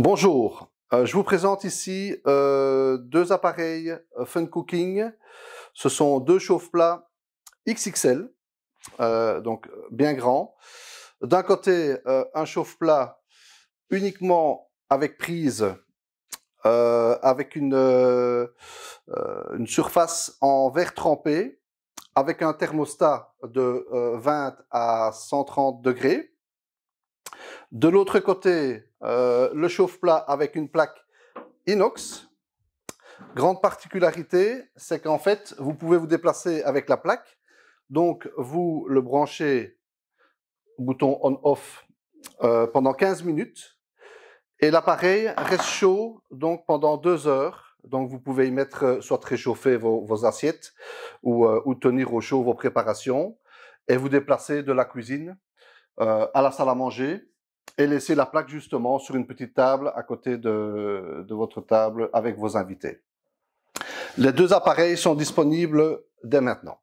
Bonjour, euh, je vous présente ici euh, deux appareils euh, Fun Cooking. Ce sont deux chauffe-plats XXL, donc bien grands. D'un côté, un chauffe-plat uniquement avec prise, avec une, une, surface en verre trempé, avec un thermostat de 20 à 130 degrés. De l'autre côté, euh, le chauffe-plat avec une plaque inox. Grande particularité, c'est qu'en fait, vous pouvez vous déplacer avec la plaque. Donc, vous le branchez, bouton on-off, euh, pendant 15 minutes. Et l'appareil reste chaud donc pendant 2 heures. Donc, vous pouvez y mettre, euh, soit réchauffer vos, assiettes ou, ou, tenir au chaud vos préparations et vous déplacer de la cuisine à la salle à manger et laissez la plaque justement sur une petite table à côté de, de votre table avec vos invités. Les deux appareils sont disponibles dès maintenant.